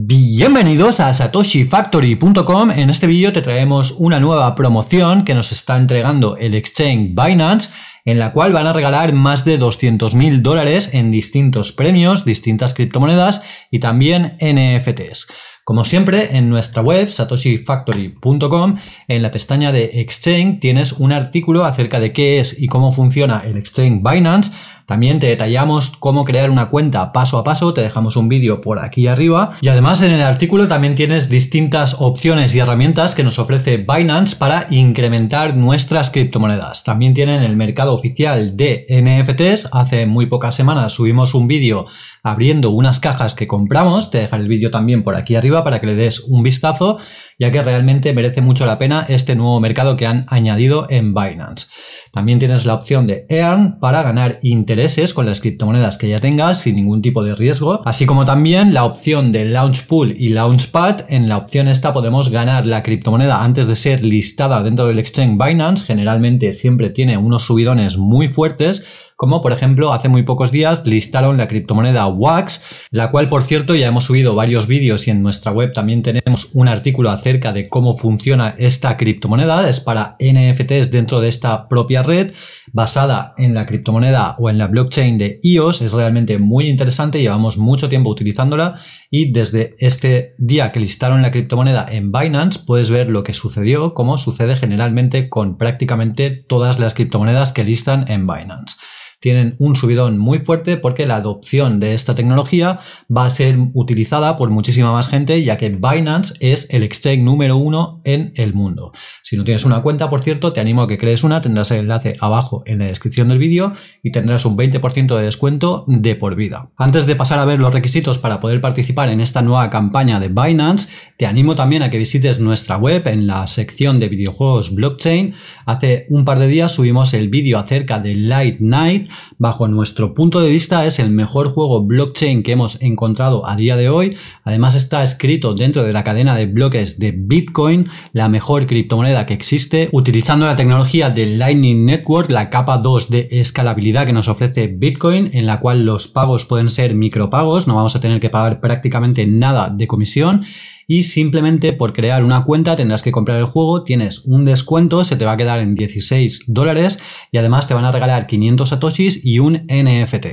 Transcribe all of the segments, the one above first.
Bienvenidos a satoshifactory.com. En este vídeo te traemos una nueva promoción que nos está entregando el exchange Binance, en la cual van a regalar más de 200.000 dólares en distintos premios, distintas criptomonedas y también NFTs. Como siempre, en nuestra web satoshifactory.com, en la pestaña de Exchange, tienes un artículo acerca de qué es y cómo funciona el Exchange Binance también te detallamos cómo crear una cuenta paso a paso, te dejamos un vídeo por aquí arriba y además en el artículo también tienes distintas opciones y herramientas que nos ofrece Binance para incrementar nuestras criptomonedas. También tienen el mercado oficial de NFTs, hace muy pocas semanas subimos un vídeo abriendo unas cajas que compramos. Te dejaré el vídeo también por aquí arriba para que le des un vistazo, ya que realmente merece mucho la pena este nuevo mercado que han añadido en Binance. También tienes la opción de EARN para ganar intereses con las criptomonedas que ya tengas sin ningún tipo de riesgo, así como también la opción de Launch Pool y Launchpad. En la opción esta podemos ganar la criptomoneda antes de ser listada dentro del exchange Binance. Generalmente siempre tiene unos subidones muy fuertes como por ejemplo hace muy pocos días listaron la criptomoneda Wax, la cual por cierto ya hemos subido varios vídeos y en nuestra web también tenemos un artículo acerca de cómo funciona esta criptomoneda, es para NFTs dentro de esta propia red basada en la criptomoneda o en la blockchain de EOS, es realmente muy interesante, llevamos mucho tiempo utilizándola y desde este día que listaron la criptomoneda en Binance puedes ver lo que sucedió, como sucede generalmente con prácticamente todas las criptomonedas que listan en Binance tienen un subidón muy fuerte porque la adopción de esta tecnología va a ser utilizada por muchísima más gente, ya que Binance es el exchange número uno en el mundo. Si no tienes una cuenta, por cierto, te animo a que crees una, tendrás el enlace abajo en la descripción del vídeo y tendrás un 20% de descuento de por vida. Antes de pasar a ver los requisitos para poder participar en esta nueva campaña de Binance, te animo también a que visites nuestra web en la sección de videojuegos blockchain. Hace un par de días subimos el vídeo acerca de Light Night bajo nuestro punto de vista es el mejor juego blockchain que hemos encontrado a día de hoy. Además está escrito dentro de la cadena de bloques de Bitcoin, la mejor criptomoneda que existe, utilizando la tecnología de Lightning Network, la capa 2 de escalabilidad que nos ofrece Bitcoin, en la cual los pagos pueden ser micropagos, no vamos a tener que pagar prácticamente nada de comisión y simplemente por crear una cuenta tendrás que comprar el juego, tienes un descuento, se te va a quedar en 16 dólares y además te van a regalar 500 satoshis y un NFT.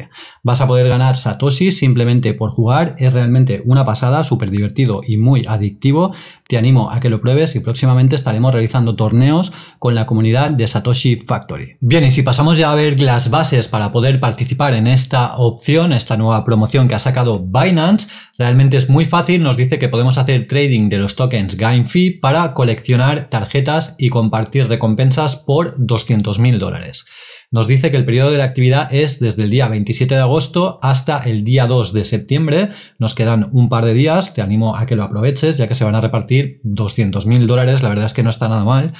Vas a poder ganar satoshis simplemente por jugar, es realmente una pasada, súper divertido y muy adictivo. Te animo a que lo pruebes y próximamente estaremos realizando torneos con la comunidad de Satoshi Factory. Bien, y si pasamos ya a ver las bases para poder participar en esta opción, esta nueva promoción que ha sacado Binance, realmente es muy fácil, nos dice que podemos hacer trading de los tokens gainfi para coleccionar tarjetas y compartir recompensas por 200.000 mil dólares nos dice que el periodo de la actividad es desde el día 27 de agosto hasta el día 2 de septiembre. Nos quedan un par de días, te animo a que lo aproveches, ya que se van a repartir 200.000 dólares, la verdad es que no está nada mal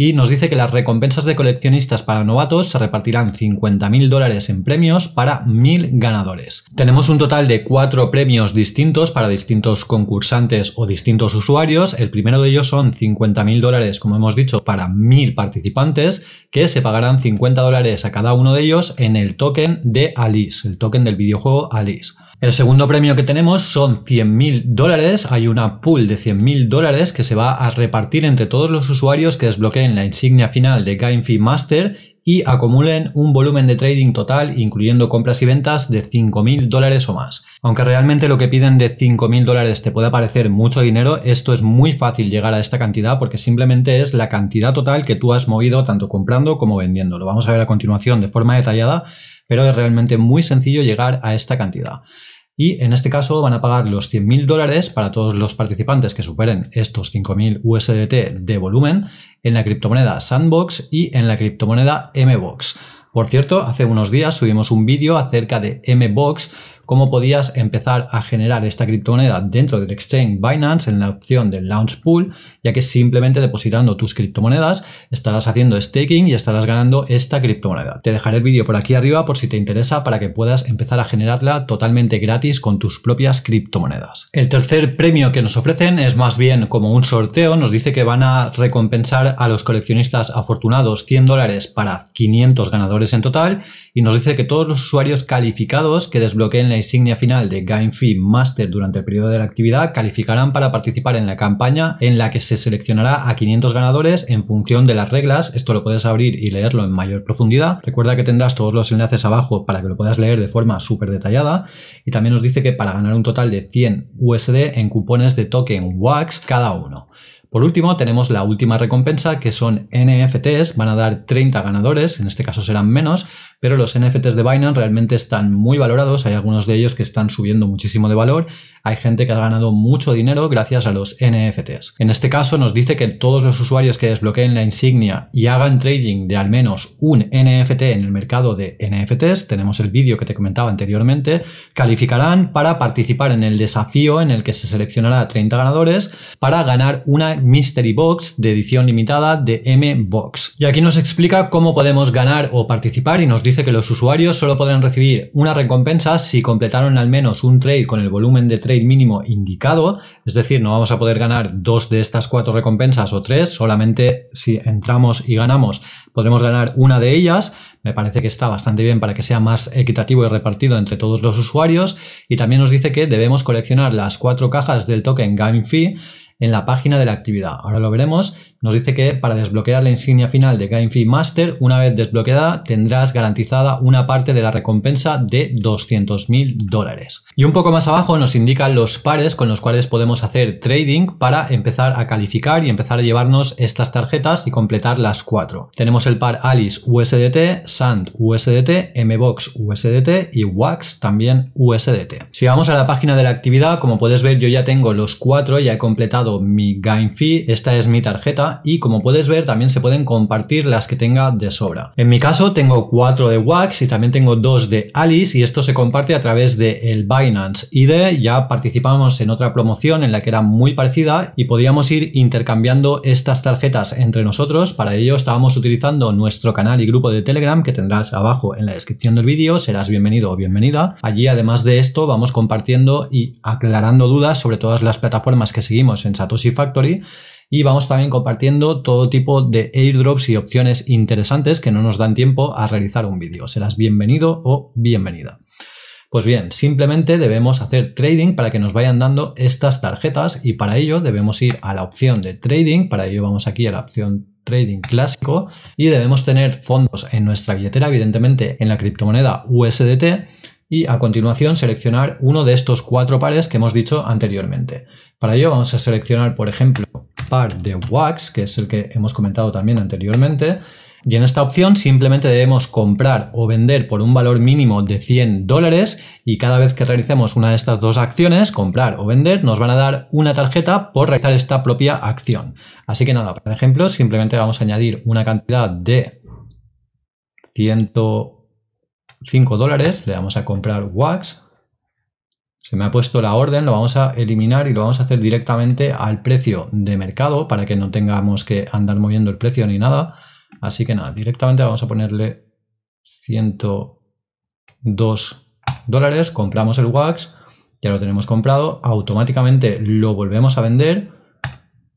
y nos dice que las recompensas de coleccionistas para novatos se repartirán 50.000 dólares en premios para 1.000 ganadores. Tenemos un total de cuatro premios distintos para distintos concursantes o distintos usuarios. El primero de ellos son 50.000 dólares, como hemos dicho, para 1.000 participantes, que se pagarán 50 dólares a cada uno de ellos en el token de Alice, el token del videojuego Alice. El segundo premio que tenemos son 100.000 dólares. Hay una pool de 100.000 dólares que se va a repartir entre todos los usuarios que desbloqueen la insignia final de Gain Fee Master y acumulen un volumen de trading total, incluyendo compras y ventas, de 5.000 dólares o más. Aunque realmente lo que piden de 5.000 dólares te pueda parecer mucho dinero, esto es muy fácil llegar a esta cantidad porque simplemente es la cantidad total que tú has movido tanto comprando como vendiendo. Lo vamos a ver a continuación de forma detallada, pero es realmente muy sencillo llegar a esta cantidad. Y en este caso van a pagar los 100.000 dólares para todos los participantes que superen estos 5.000 USDT de volumen en la criptomoneda Sandbox y en la criptomoneda MBox. Por cierto, hace unos días subimos un vídeo acerca de MBox cómo podías empezar a generar esta criptomoneda dentro del exchange Binance en la opción del Launch Pool, ya que simplemente depositando tus criptomonedas estarás haciendo staking y estarás ganando esta criptomoneda. Te dejaré el vídeo por aquí arriba por si te interesa para que puedas empezar a generarla totalmente gratis con tus propias criptomonedas. El tercer premio que nos ofrecen es más bien como un sorteo, nos dice que van a recompensar a los coleccionistas afortunados 100 dólares para 500 ganadores en total y nos dice que todos los usuarios calificados que desbloqueen la insignia final de Game Master durante el periodo de la actividad calificarán para participar en la campaña en la que se seleccionará a 500 ganadores en función de las reglas. Esto lo puedes abrir y leerlo en mayor profundidad. Recuerda que tendrás todos los enlaces abajo para que lo puedas leer de forma súper detallada. Y también nos dice que para ganar un total de 100 USD en cupones de token WAX cada uno. Por último, tenemos la última recompensa que son NFTs, van a dar 30 ganadores, en este caso serán menos, pero los NFTs de Binance realmente están muy valorados, hay algunos de ellos que están subiendo muchísimo de valor, hay gente que ha ganado mucho dinero gracias a los NFTs. En este caso nos dice que todos los usuarios que desbloqueen la insignia y hagan trading de al menos un NFT en el mercado de NFTs, tenemos el vídeo que te comentaba anteriormente, calificarán para participar en el desafío en el que se seleccionará a 30 ganadores para ganar una Mystery Box de edición limitada de M-Box. Y aquí nos explica cómo podemos ganar o participar y nos dice que los usuarios solo podrán recibir una recompensa si completaron al menos un trade con el volumen de trade mínimo indicado, es decir, no vamos a poder ganar dos de estas cuatro recompensas o tres, solamente si entramos y ganamos podremos ganar una de ellas, me parece que está bastante bien para que sea más equitativo y repartido entre todos los usuarios, y también nos dice que debemos coleccionar las cuatro cajas del token Game Fee en la página de la actividad. Ahora lo veremos nos dice que para desbloquear la insignia final de Gainfi Master, una vez desbloqueada, tendrás garantizada una parte de la recompensa de 200.000 dólares. Y un poco más abajo nos indican los pares con los cuales podemos hacer trading para empezar a calificar y empezar a llevarnos estas tarjetas y completar las cuatro. Tenemos el par Alice USDT, Sand USDT, Mbox USDT y Wax también USDT. Si vamos a la página de la actividad, como puedes ver, yo ya tengo los cuatro, ya he completado mi Gain esta es mi tarjeta y como puedes ver también se pueden compartir las que tenga de sobra. En mi caso tengo cuatro de Wax y también tengo dos de Alice y esto se comparte a través de el Binance ID. Ya participamos en otra promoción en la que era muy parecida y podíamos ir intercambiando estas tarjetas entre nosotros. Para ello estábamos utilizando nuestro canal y grupo de Telegram que tendrás abajo en la descripción del vídeo. Serás bienvenido o bienvenida. Allí además de esto vamos compartiendo y aclarando dudas sobre todas las plataformas que seguimos en Satoshi Factory y vamos también compartiendo todo tipo de airdrops y opciones interesantes que no nos dan tiempo a realizar un vídeo. Serás bienvenido o bienvenida. Pues bien, simplemente debemos hacer trading para que nos vayan dando estas tarjetas y para ello debemos ir a la opción de trading, para ello vamos aquí a la opción trading clásico y debemos tener fondos en nuestra billetera, evidentemente en la criptomoneda USDT y a continuación seleccionar uno de estos cuatro pares que hemos dicho anteriormente. Para ello vamos a seleccionar, por ejemplo, par de Wax, que es el que hemos comentado también anteriormente. Y en esta opción simplemente debemos comprar o vender por un valor mínimo de 100 dólares y cada vez que realicemos una de estas dos acciones, comprar o vender, nos van a dar una tarjeta por realizar esta propia acción. Así que nada, por ejemplo, simplemente vamos a añadir una cantidad de 105 dólares, le vamos a comprar Wax, se me ha puesto la orden, lo vamos a eliminar y lo vamos a hacer directamente al precio de mercado para que no tengamos que andar moviendo el precio ni nada. Así que nada, directamente vamos a ponerle 102 dólares, compramos el wax, ya lo tenemos comprado, automáticamente lo volvemos a vender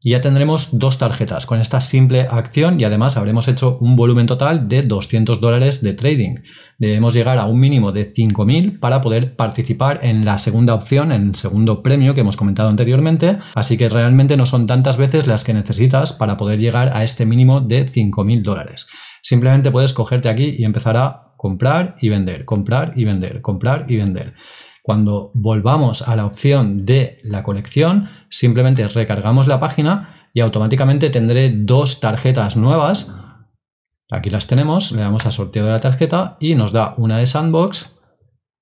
y ya tendremos dos tarjetas con esta simple acción y además habremos hecho un volumen total de 200 dólares de trading. Debemos llegar a un mínimo de 5.000 para poder participar en la segunda opción, en el segundo premio que hemos comentado anteriormente. Así que realmente no son tantas veces las que necesitas para poder llegar a este mínimo de 5.000 dólares. Simplemente puedes cogerte aquí y empezar a comprar y vender, comprar y vender, comprar y vender. Cuando volvamos a la opción de la colección, simplemente recargamos la página y automáticamente tendré dos tarjetas nuevas. Aquí las tenemos, le damos a sorteo de la tarjeta y nos da una de Sandbox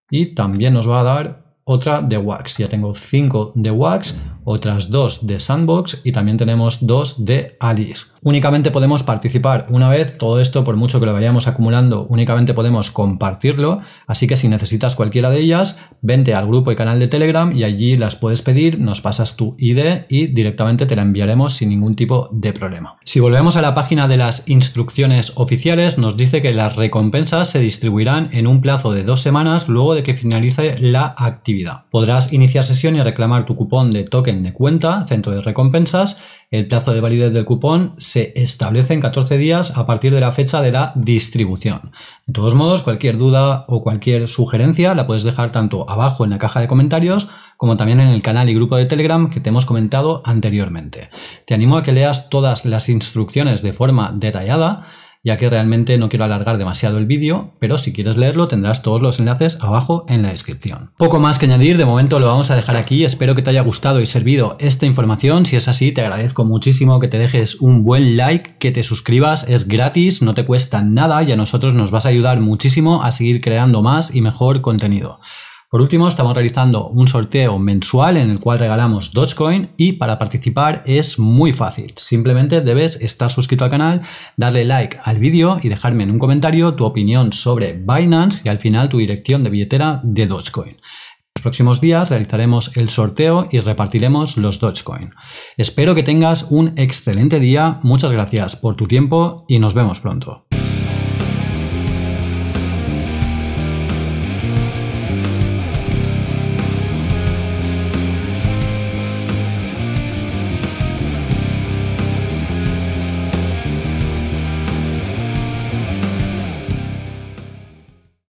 y también nos va a dar otra de Wax. Ya tengo cinco de Wax, otras dos de Sandbox y también tenemos dos de Alice. Únicamente podemos participar una vez, todo esto por mucho que lo vayamos acumulando, únicamente podemos compartirlo, así que si necesitas cualquiera de ellas, vente al grupo y canal de Telegram y allí las puedes pedir, nos pasas tu ID y directamente te la enviaremos sin ningún tipo de problema. Si volvemos a la página de las instrucciones oficiales, nos dice que las recompensas se distribuirán en un plazo de dos semanas luego de que finalice la actividad. Podrás iniciar sesión y reclamar tu cupón de token de cuenta, centro de recompensas, el plazo de validez del cupón se establece en 14 días a partir de la fecha de la distribución. De todos modos, cualquier duda o cualquier sugerencia la puedes dejar tanto abajo en la caja de comentarios como también en el canal y grupo de Telegram que te hemos comentado anteriormente. Te animo a que leas todas las instrucciones de forma detallada ya que realmente no quiero alargar demasiado el vídeo, pero si quieres leerlo tendrás todos los enlaces abajo en la descripción. Poco más que añadir, de momento lo vamos a dejar aquí, espero que te haya gustado y servido esta información, si es así te agradezco muchísimo que te dejes un buen like, que te suscribas, es gratis, no te cuesta nada y a nosotros nos vas a ayudar muchísimo a seguir creando más y mejor contenido. Por último, estamos realizando un sorteo mensual en el cual regalamos Dogecoin y para participar es muy fácil. Simplemente debes estar suscrito al canal, darle like al vídeo y dejarme en un comentario tu opinión sobre Binance y al final tu dirección de billetera de Dogecoin. En los próximos días realizaremos el sorteo y repartiremos los Dogecoin. Espero que tengas un excelente día, muchas gracias por tu tiempo y nos vemos pronto.